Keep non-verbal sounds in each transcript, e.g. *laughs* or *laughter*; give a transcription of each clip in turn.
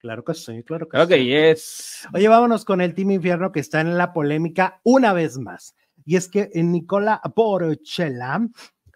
Claro que sí, claro que okay, sí. Yes. Oye, vámonos con el Team Infierno que está en la polémica una vez más. Y es que Nicola Borchella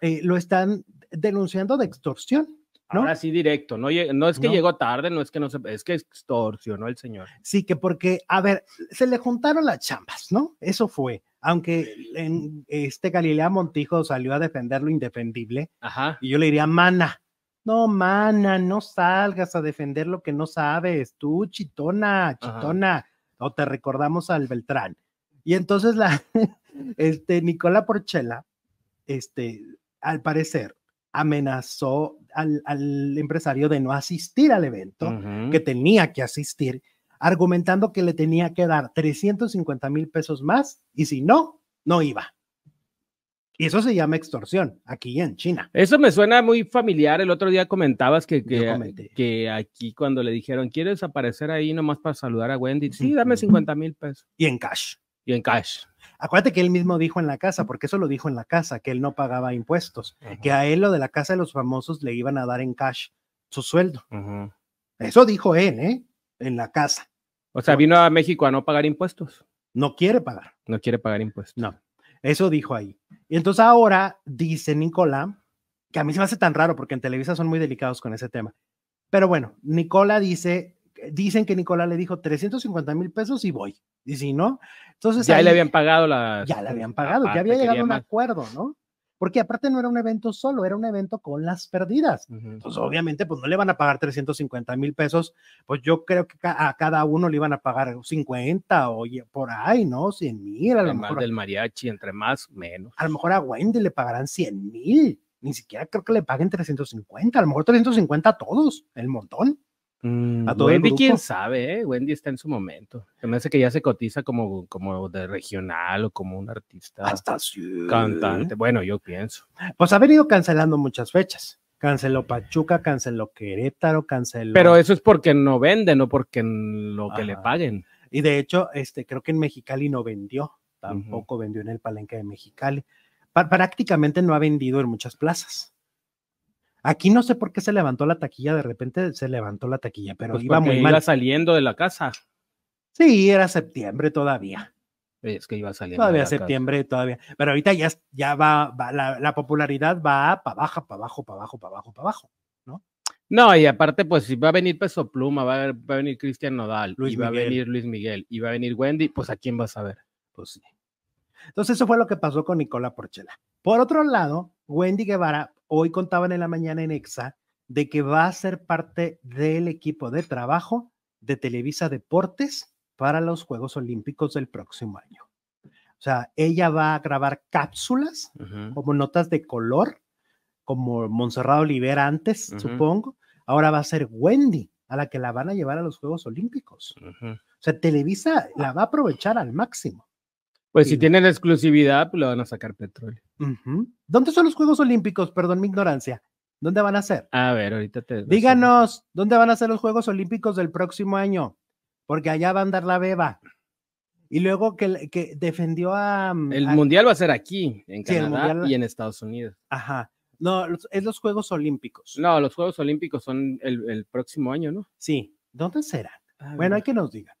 eh, lo están denunciando de extorsión. ¿No? Ahora sí directo, no, no es que llegó tarde, no es que no se, es que extorsionó el señor. Sí, que porque, a ver, se le juntaron las chambas, ¿no? Eso fue, aunque en este Galilea Montijo salió a defender lo indefendible, Ajá. y yo le diría, mana, no, mana, no salgas a defender lo que no sabes, tú, chitona, chitona, o te recordamos al Beltrán. Y entonces la, *laughs* este, Nicola Porchela, este, al parecer, amenazó al, empresario de no asistir al evento, que tenía que asistir, argumentando que le tenía que dar 350 mil pesos más y si no, no iba. Y eso se llama extorsión aquí en China. Eso me suena muy familiar. El otro día comentabas que, que aquí cuando le dijeron, ¿quieres aparecer ahí nomás para saludar a Wendy? Sí, dame 50 mil pesos. Y en cash. Y en cash. Acuérdate que él mismo dijo en la casa, porque eso lo dijo en la casa, que él no pagaba impuestos, que a él lo de la casa de los famosos le iban a dar en cash su sueldo. Eso dijo él, ¿eh? En la casa. O sea, vino a México a no pagar impuestos. No quiere pagar. No quiere pagar impuestos. No. Eso dijo ahí. Y entonces ahora dice Nicola, que a mí se me hace tan raro porque en Televisa son muy delicados con ese tema. Pero bueno, Nicola dice, dicen que Nicola le dijo 350 mil pesos y voy. Y si no, entonces... Ya le habían pagado la... Ya le habían pagado, que había llegado a un acuerdo, ¿no? porque aparte no era un evento solo, era un evento con las perdidas. Entonces, obviamente, pues no le van a pagar 350 mil pesos, pues yo creo que a cada uno le iban a pagar 50 o por ahí, ¿no? 100 mil. A lo mejor, del mariachi, entre más, menos. A lo mejor a Wendy le pagarán 100 mil, ni siquiera creo que le paguen 350, a lo mejor 350 a todos, el montón. Mm, a todo Wendy, quién sabe, eh? Wendy está en su momento. me parece que ya se cotiza como, como de regional o como un artista. Hasta sí. Cantante. Bueno, yo pienso. Pues ha venido cancelando muchas fechas. Canceló mm. Pachuca, canceló Querétaro, canceló. Pero eso es porque no vende, no porque lo que le paguen. Y de hecho, este, creo que en Mexicali no vendió, tampoco vendió en el Palenque de Mexicali. prácticamente no ha vendido en muchas plazas. Aquí no sé por qué se levantó la taquilla, de repente se levantó la taquilla, pero pues iba muy mal. saliendo de la casa. Sí, era septiembre todavía. Es que iba saliendo. Todavía de la septiembre, todavía. Pero ahorita ya, ya va, la, popularidad va para baja, para abajo, para abajo, para abajo, para abajo, ¿no? No, y aparte, pues si va a venir Peso Pluma, va a, venir Cristian Nodal, Luis va a venir Luis Miguel, y va a venir Wendy, pues a quién vas a ver. Pues sí. Entonces, eso fue lo que pasó con Nicola Porchela. Por otro lado, Wendy Guevara Hoy contaban en la mañana en EXA de que va a ser parte del equipo de trabajo de Televisa Deportes para los Juegos Olímpicos del próximo año. O sea, ella va a grabar cápsulas como notas de color, como Monserrado Olivera antes, supongo. Ahora va a ser Wendy, a la que la van a llevar a los Juegos Olímpicos. O sea, Televisa la va a aprovechar al máximo. Pues si tienen exclusividad, pues lo van a sacar petróleo. ¿Dónde son los Juegos Olímpicos? Perdón mi ignorancia. ¿Dónde van a ser? A ver, ahorita te. Díganos, ¿dónde van a ser los Juegos Olímpicos del próximo año? Porque allá va a andar la beba. Y luego que, defendió a. Mm, el mundial va a ser aquí, en Canadá y en Estados Unidos. Ajá. No, es los Juegos Olímpicos. No, los Juegos Olímpicos son el, próximo año, ¿no? Sí. ¿Dónde serán? bueno, hay que nos digan.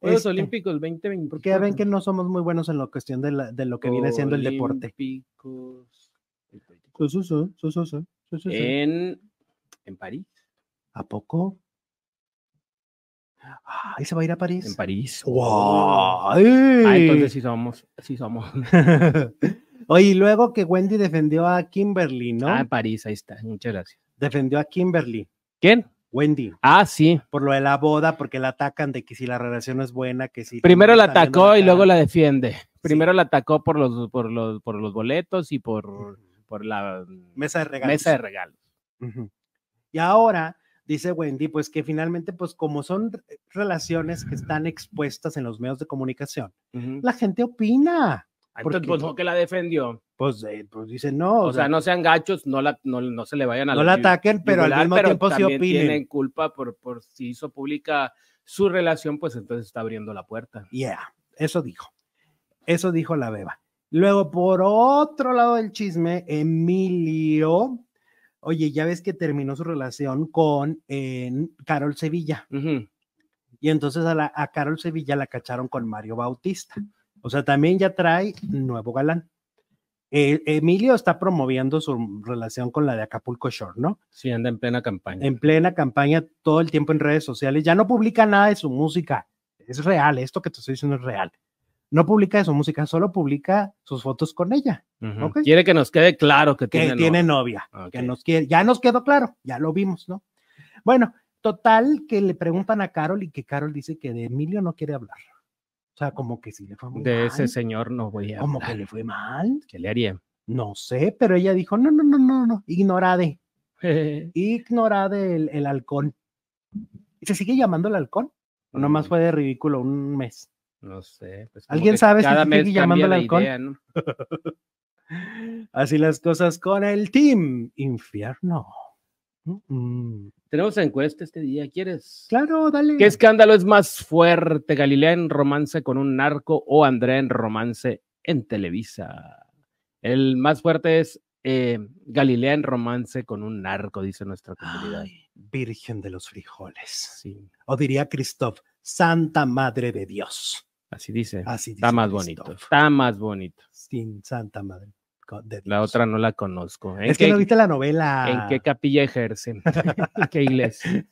Juegos este. Olímpicos 2020. Porque ya ven que no somos muy buenos en la cuestión de, lo que viene siendo el deporte. Olímpicos. En, en París. ¿A poco? Ahí se va a ir a París. En París. ¡Wow! Ah, entonces sí somos, sí somos. *laughs* Oye, luego que Wendy defendió a Kimberly, ¿no? Ah, París, ahí está. Muchas gracias. Defendió a Kimberly. ¿Quién? Wendy. Ah, sí. Por lo de la boda, porque la atacan de que si la relación es buena, que si... Primero la atacó y luego la defiende. Primero la atacó por los, por los, por los boletos y por, por la mesa de regalos. Mesa de regalos. Y ahora dice Wendy, pues que finalmente, pues como son relaciones que están expuestas en los medios de comunicación, la gente opina. Entonces, pues, pues ¿no que la defendió? Pues, eh, pues dicen no. O, sea, no sean gachos, no, no, se le vayan a No la ataquen, pero al mismo tiempo sí opinen. tienen culpa por, por si hizo pública su relación, pues entonces está abriendo la puerta. Yeah, eso dijo. Eso dijo la beba. Luego, por otro lado del chisme, Emilio, oye, ya ves que terminó su relación con Carol Sevilla. Y entonces a Carol Sevilla la cacharon con Mario Bautista. O sea, también ya trae nuevo galán. Emilio está promoviendo su relación con la de Acapulco Shore, ¿no? Sí, anda en plena campaña. En plena campaña, todo el tiempo en redes sociales. Ya no publica nada de su música. Es real, esto que te estoy diciendo es real. No publica de su música, solo publica sus fotos con ella. Quiere que nos quede claro que, tiene, novia. que nos quiere, ya nos quedó claro, ya lo vimos, ¿no? Bueno, total que le preguntan a Carol y que Carol dice que de Emilio no quiere hablar. O sea, como que si le fue mal. De ese señor no voy a. Como que le fue mal. ¿Qué le haría? No sé, pero ella dijo: no, no, no, no, no, ignorade. *laughs* Ignorade el, el halcón. se sigue llamando el halcón? ¿O nomás mm. fue de ridículo un mes? No sé. Pues, ¿Alguien sabe si se sigue llamando el halcón? *laughs* Así las cosas con el Team Infierno. Mm. Tenemos encuesta este día, ¿quieres? Claro, dale. ¿Qué escándalo es más fuerte, Galilea en romance con un narco o Andrea en romance en Televisa? El más fuerte es eh, Galilea en romance con un narco, dice nuestra comunidad. virgen de los frijoles. O diría Christoph, Santa Madre de Dios. Así dice. Está más bonito. Está más bonito. Sin Santa Madre. La otra no la conozco. ¿eh? Es que no viste la novela. ¿En qué capilla ejercen? *laughs* *laughs* qué iglesia?